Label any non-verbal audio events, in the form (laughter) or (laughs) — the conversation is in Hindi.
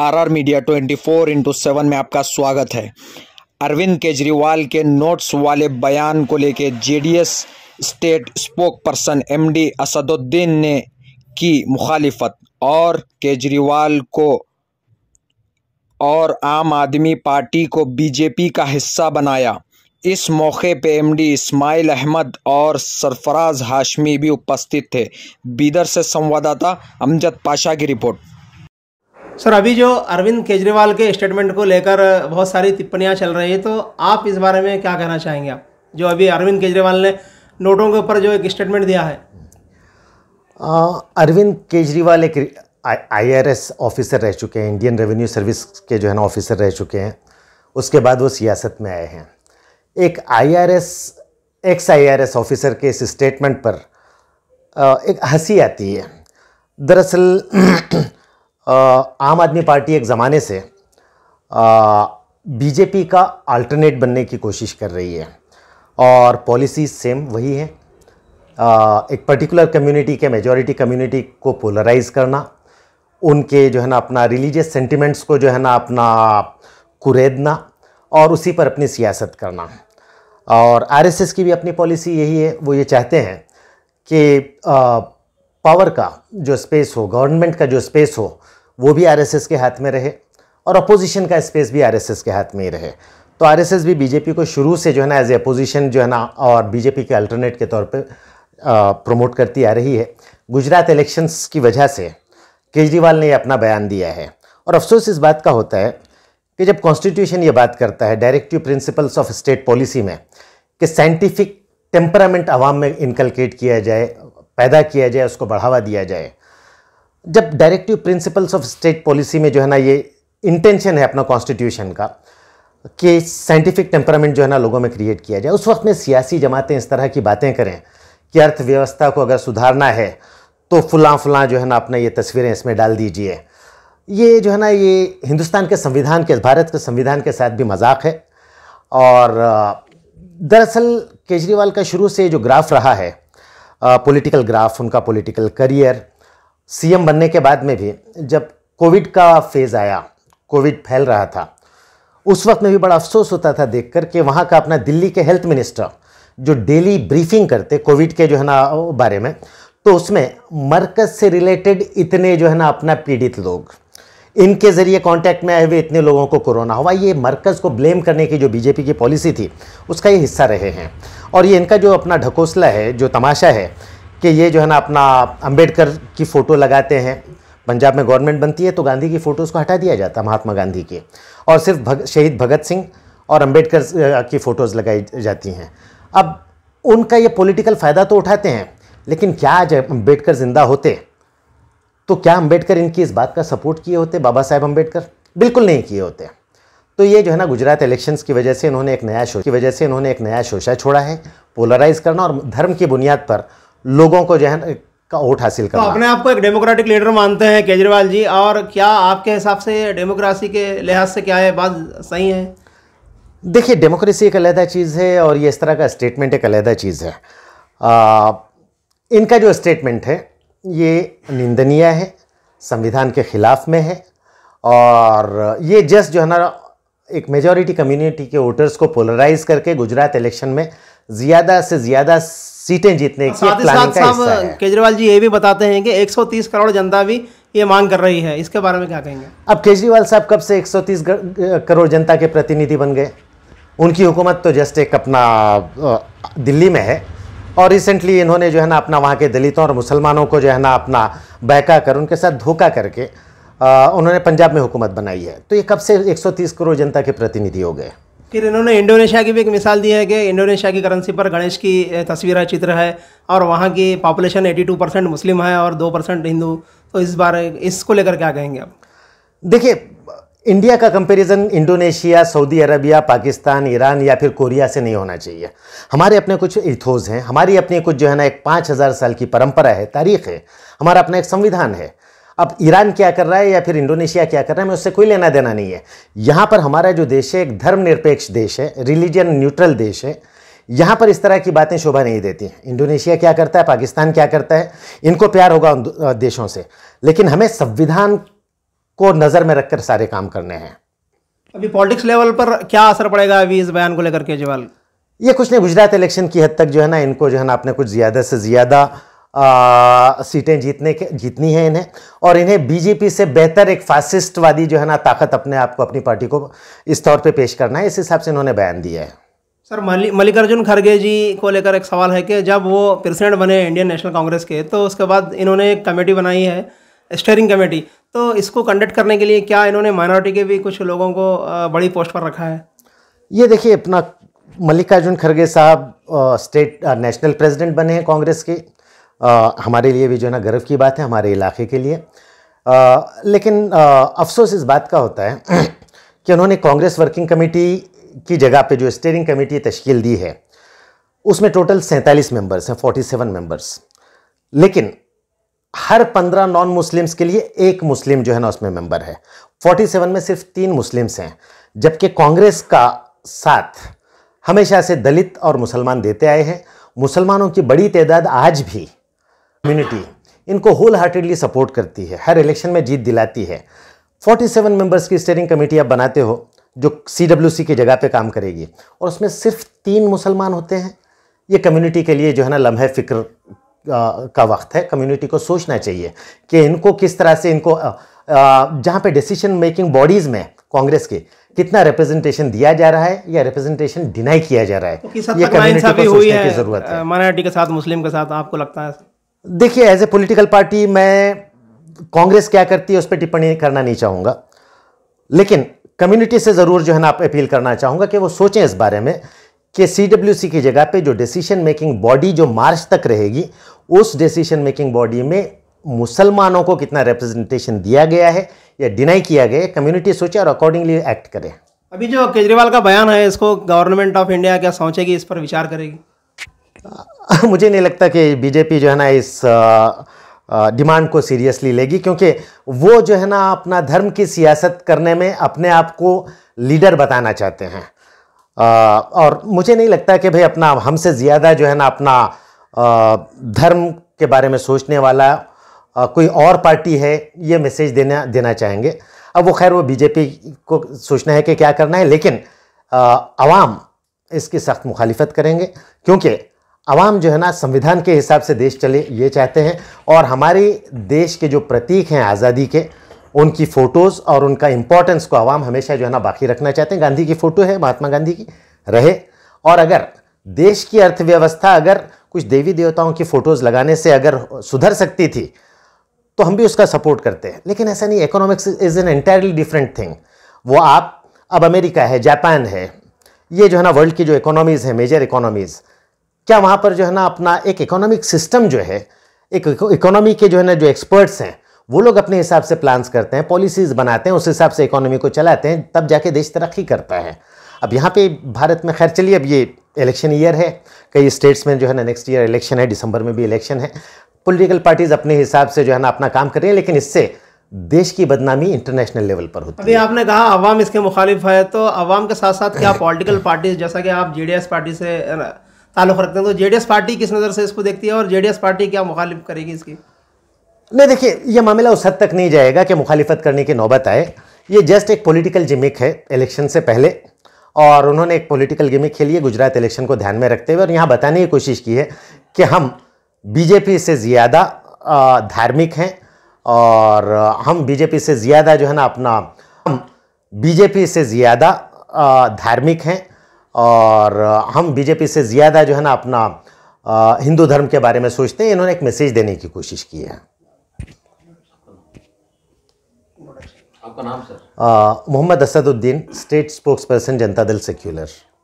RR media 24 four into seven में आपका स्वागत है अरविंद केजरीवाल के नोट्स वाले बयान को लेकर JDS state spokesperson MD Asaduddin ने की मुखालिफत और केजरीवाल को और आम आदमी पार्टी को बीजेपी का हिस्सा बनाया इस मौके पे एमडी इस्माइल अहमद और सरफराज हाशमी भी उपस्थित थे बीदर से संवाददाता अमजद पाशा की रिपोर्ट सर अभी जो अरविंद केजरीवाल के स्टेटमेंट को लेकर बहुत सारी टिप्पणियाँ चल रही है तो आप इस बारे में क्या कहना चाहेंगे आप जो अभी अरविंद केजरीवाल ने नोटों के ऊपर जो एक स्टेटमेंट दिया है अरविंद केजरीवाल एक आईआरएस ऑफिसर रह चुके हैं इंडियन रेवेन्यू सर्विस के जो है ना ऑफिसर रह चुके हैं उसके बाद वो सियासत में आए हैं एक आईआरएस एक्स आईआरएस ऑफिसर के इस स्टेटमेंट पर एक हंसी आती है दरअसल (clears throat) आम आदमी पार्टी एक ज़माने से बीजेपी का अल्टरनेट बनने की कोशिश कर रही है और पॉलिसी सेम वही है आ, एक पर्टिकुलर कम्युनिटी के मेजॉरिटी कम्युनिटी को पोलराइज करना उनके जो है ना अपना रिलीजियस सेंटिमेंट्स को जो है ना अपना कुरेदना और उसी पर अपनी सियासत करना और आरएसएस की भी अपनी पॉलिसी यही है वो ये चाहते हैं कि पावर का जो स्पेस हो गवर्नमेंट का जो स्पेस हो वो भी आरएसएस के हाथ में रहे और अपोजिशन का स्पेस भी आरएसएस के हाथ में ही रहे तो आरएसएस भी बीजेपी को शुरू से जो है ना एज ए अपोजिशन जो है ना और बीजेपी के अल्टरनेट के तौर पर प्रमोट करती आ रही है गुजरात इलेक्शंस की वजह से केजरीवाल ने अपना बयान दिया है और अफसोस इस बात का होता है कि जब कॉन्स्टिट्यूशन ये बात करता है directive principles of state policy में कि साइंटिफिक टेम्परामेंट आवाम में इनकलकेट किया जाए पैदा किया जाए उसको बढ़ावा दिया जाए जब directive principles of state policy में जो है ना ये इंटेंशन है अपना कॉन्स्टिट्यूशन का कि साइंटिफिक टेम्परामेंट जो है ना लोगों में क्रिएट किया जाए उस वक्त में सियासी जमातें इस तरह की बातें करें कि अर्थव्यवस्था को अगर सुधारना है तो फुला फुला जो है ना अपना ये तस्वीरें इसमें डाल दीजिए ये जो है ना ये हिंदुस्तान के संविधान के भारत के संविधान के साथ भी मजाक है और दरअसल केजरीवाल का शुरू से जो ग्राफ रहा है पॉलिटिकल ग्राफ उनका पॉलिटिकल करियर सीएम बनने के बाद में भी जब कोविड का फेज़ आया कोविड फैल रहा था उस वक्त में भी बड़ा अफसोस होता था देख कर कि वहाँ का अपना दिल्ली के हेल्थ मिनिस्टर जो डेली ब्रीफिंग करते कोविड के जो है ना बारे में तो उसमें मरकज से रिलेटेड इतने जो है ना अपना पीड़ित लोग इनके ज़रिए कांटेक्ट में आए हुए इतने लोगों को कोरोना हुआ ये मरकज़ को ब्लेम करने की जो बीजेपी की पॉलिसी थी उसका ये हिस्सा रहे हैं और ये इनका जो अपना ढकोसला है जो तमाशा है कि ये जो है ना अपना अंबेडकर की फ़ोटो लगाते हैं पंजाब में गवर्नमेंट बनती है तो गांधी की फ़ोटोज़ को हटा दिया जाता महात्मा गांधी के और सिर्फ भग, शहीद भगत सिंह और अंबेडकर की फ़ोटोज़ लगाई जाती हैं अब उनका ये पॉलिटिकल फ़ायदा तो उठाते हैं लेकिन क्या आज अम्बेडकर ज़िंदा होते तो क्या अम्बेडकर इनकी इस बात का सपोर्ट किए होते बाबा साहेब अम्बेडकर बिल्कुल नहीं किए होते तो ये जो है ना गुजरात इलेक्शंस की वजह से इन्होंने एक नया शो की वजह से इन्होंने एक नया शोशा छोड़ा है पोलराइज करना और धर्म की बुनियाद पर लोगों को जो है का वोट हासिल तो करना तो अपने आप को एक डेमोक्रेटिक लीडर मानते हैं केजरीवाल जी और क्या आपके हिसाब से डेमोक्रेसी के लिहाज से क्या है बात सही है देखिए डेमोक्रेसी एक अलहदा चीज़ है और ये इस तरह का स्टेटमेंट एक अलहदा चीज़ है आ, इनका जो स्टेटमेंट है ये निंदनीय है संविधान के ख़िलाफ़ में है और ये जस्ट जो है ना एक मेजॉरिटी कम्युनिटी के वोटर्स को पोलराइज करके गुजरात इलेक्शन में ज्यादा से ज्यादा सीटें जीतने की साथ का साथ है केजरीवाल जी ये भी बताते हैं कि 130 करोड़ जनता भी ये मांग कर रही है इसके बारे में क्या कहेंगे अब केजरीवाल साहब कब से 130 करोड़ जनता के प्रतिनिधि बन गए उनकी हुकूमत तो जस्ट एक अपना दिल्ली में है और रिसेंटली इन्होंने जो है ना अपना वहाँ के दलितों और मुसलमानों को जो है ना अपना बहका कर उनके साथ धोखा करके उन्होंने पंजाब में हुकूमत बनाई है तो ये कब से 130 करोड़ जनता के प्रतिनिधि हो गए फिर इन्होंने इंडोनेशिया की भी एक मिसाल दी है कि इंडोनेशिया की करेंसी पर गणेश की तस्वीर है चित्र है और वहाँ की पॉपुलेशन 82 परसेंट मुस्लिम है और 2 परसेंट हिंदू तो इस बार इसको लेकर क्या कहेंगे आप देखिए इंडिया का comparison Indonesia Saudi Arabia Pakistan Iran या फिर कोरिया से नहीं होना चाहिए हमारे अपने कुछ इथोज हैं हमारी अपनी कुछ जो है ना एक पाँच हज़ार साल की परंपरा है तारीख है हमारा अपना एक संविधान है अब ईरान क्या कर रहा है या फिर इंडोनेशिया क्या कर रहा है हमें उससे कोई लेना देना नहीं है यहाँ पर हमारा जो देश है एक धर्मनिरपेक्ष देश है रिलीजन न्यूट्रल देश है यहाँ पर इस तरह की बातें शोभा नहीं देती हैं इंडोनेशिया क्या करता है पाकिस्तान क्या करता है इनको प्यार होगा उन देशों से लेकिन हमें संविधान को नज़र में रखकर सारे काम करने हैं अभी पॉलिटिक्स लेवल पर क्या असर पड़ेगा अभी इस बयान को लेकर केजरीवाल ये कुछ नहीं गुजरात इलेक्शन की हद तक जो है ना इनको जो है ना आपने कुछ ज़्यादा से ज़्यादा सीटें जीतने के जीतनी है इन्हें और इन्हें बीजेपी से बेहतर एक फासिस्टवादी जो है ना ताकत अपने आप को अपनी पार्टी को इस तौर पे पेश करना है इस हिसाब से इन्होंने बयान दिया है सर मल्लिकार्जुन खड़गे जी को लेकर एक सवाल है कि जब वो प्रेसिडेंट बने इंडियन नेशनल कांग्रेस के तो उसके बाद इन्होंने एक कमेटी बनाई है स्टेयरिंग कमेटी तो इसको कंडक्ट करने के लिए क्या इन्होंने माइनॉरिटी के भी कुछ लोगों को बड़ी पोस्ट पर रखा है ये देखिए अपना मल्लिकार्जुन खड़गे साहब स्टेट नेशनल प्रेसिडेंट बने हैं कांग्रेस के आ, हमारे लिए भी जो है ना गर्व की बात है हमारे इलाके के लिए आ, लेकिन आ, अफसोस इस बात का होता है (clears throat) कि उन्होंने कांग्रेस वर्किंग कमेटी की जगह पे जो स्टेयरिंग कमेटी तश्कील दी है उसमें टोटल सैंतालीस मेंबर्स हैं फोर्टी सेवन मेम्बर्स लेकिन हर पंद्रह नॉन मुस्लिम्स के लिए एक मुस्लिम जो है ना उसमें मेंबर है फोर्टी सेवन में सिर्फ तीन मुस्लिम्स हैं जबकि कांग्रेस का साथ हमेशा से दलित और मुसलमान देते आए हैं मुसलमानों की बड़ी तादाद आज भी कम्युनिटी इनको होल हार्टेडली सपोर्ट करती है हर इलेक्शन में जीत दिलाती है 47 मेंबर्स की स्टेयरिंग कमेटी आप बनाते हो जो सी डब्ल्यू सी की जगह पे काम करेगी और उसमें सिर्फ तीन मुसलमान होते हैं ये कम्युनिटी के लिए जो है ना लम्हे फिक्र का वक्त है कम्युनिटी को सोचना चाहिए कि इनको किस तरह से इनको जहाँ पे डिसीजन मेकिंग बॉडीज़ में कांग्रेस के कितना रिप्रेजेंटेशन दिया जा रहा है या रिप्रेजेंटेशन डिनाई किया जा रहा है तो ये कम्युनिटी को सोचने की जरूरत है मराठी के साथ मुस्लिम के साथ आपको लगता है देखिए एज ए पॉलिटिकल पार्टी मैं कांग्रेस क्या करती है उस पर टिप्पणी करना नहीं चाहूँगा लेकिन कम्युनिटी से ज़रूर जो है ना आप अपील करना चाहूँगा कि वो सोचें इस बारे में कि सी डब्ल्यू सी की जगह पे जो डिसीशन मेकिंग बॉडी जो मार्च तक रहेगी उस डिसीशन मेकिंग बॉडी में मुसलमानों को कितना रिप्रेजेंटेशन दिया गया है या डिनाई किया गया है कम्युनिटी सोचे और अकॉर्डिंगली एक्ट करें अभी जो केजरीवाल का बयान है इसको गवर्नमेंट ऑफ इंडिया क्या सोचेगी इस पर विचार करेगी (laughs) मुझे नहीं लगता कि बीजेपी जो है ना इस डिमांड को सीरियसली लेगी क्योंकि वो जो है ना अपना धर्म की सियासत करने में अपने आप को लीडर बताना चाहते हैं और मुझे नहीं लगता कि भाई अपना हमसे ज़्यादा जो है ना अपना धर्म के बारे में सोचने वाला कोई और पार्टी है ये मैसेज देना देना चाहेंगे अब वो खैर वो बीजेपी को सोचना है कि क्या करना है लेकिन आवाम इसकी सख्त मुखालफत करेंगे क्योंकि आवाम जो है ना संविधान के हिसाब से देश चले ये चाहते हैं और हमारे देश के जो प्रतीक हैं आज़ादी के उनकी फ़ोटोज़ और उनका इम्पोर्टेंस को आवाम हमेशा जो है ना बाकी रखना चाहते हैं गांधी की फ़ोटो है महात्मा गांधी की रहे और अगर देश की अर्थव्यवस्था अगर कुछ देवी देवताओं की फ़ोटोज़ लगाने से अगर सुधर सकती थी तो हम भी उसका सपोर्ट करते हैं लेकिन ऐसा नहीं economics is an entirely different thing वो आप अब अमेरिका है जापान है ये जो है ना वर्ल्ड की जो इकोनॉमीज़ हैं मेजर इकोनॉमीज़ क्या वहाँ पर जो है ना अपना एक इकोनॉमिक सिस्टम जो है एक इकोनॉमी के जो है ना जो एक्सपर्ट्स हैं वो लोग अपने हिसाब से प्लान्स करते हैं पॉलिसीज़ बनाते हैं उस हिसाब से इकोनॉमी को चलाते हैं तब जाके देश तरक्की करता है अब यहाँ पे भारत में खैर चलिए अब ये इलेक्शन ईयर है कई स्टेट्स में जो है ना नेक्स्ट ईयर इलेक्शन है दिसंबर में भी इलेक्शन है पॉलिटिकल पार्टीज़ अपने हिसाब से जो है ना अपना काम कर रही हैं लेकिन इससे देश की बदनामी इंटरनेशनल लेवल पर होती है अभी आपने कहा अवाम इसके मुखालिफ है तो अवाम के साथ साथ क्या पॉलिटिकल (laughs) पार्टीज जैसा कि आप जीडीएस पार्टी से ताल्लुक़ रखते हैं तो जेडीएस पार्टी किस नज़र से इसको देखती है और एस पार्टी क्या मुखालिफ करेगी इसकी नहीं देखिए यह मामला उस हद तक नहीं जाएगा कि मुखालिफत करने की नौबत आए ये जस्ट एक पॉलिटिकल जिमिक है इलेक्शन से पहले और उन्होंने एक पॉलिटिकल गेमिंग खेली है गुजरात इलेक्शन को ध्यान में रखते हुए और यहाँ बताने की कोशिश की है कि हम बीजेपी से ज़्यादा धार्मिक हैं और हम बीजेपी से ज़्यादा जो है ना अपना हम बीजेपी से ज़्यादा धार्मिक हैं और हम बीजेपी से ज़्यादा जो है ना अपना हिंदू धर्म के बारे में सोचते हैं इन्होंने एक मैसेज देने की कोशिश की है आपका नाम sir Mohammed Asaduddin state spokesperson Janata Dal secular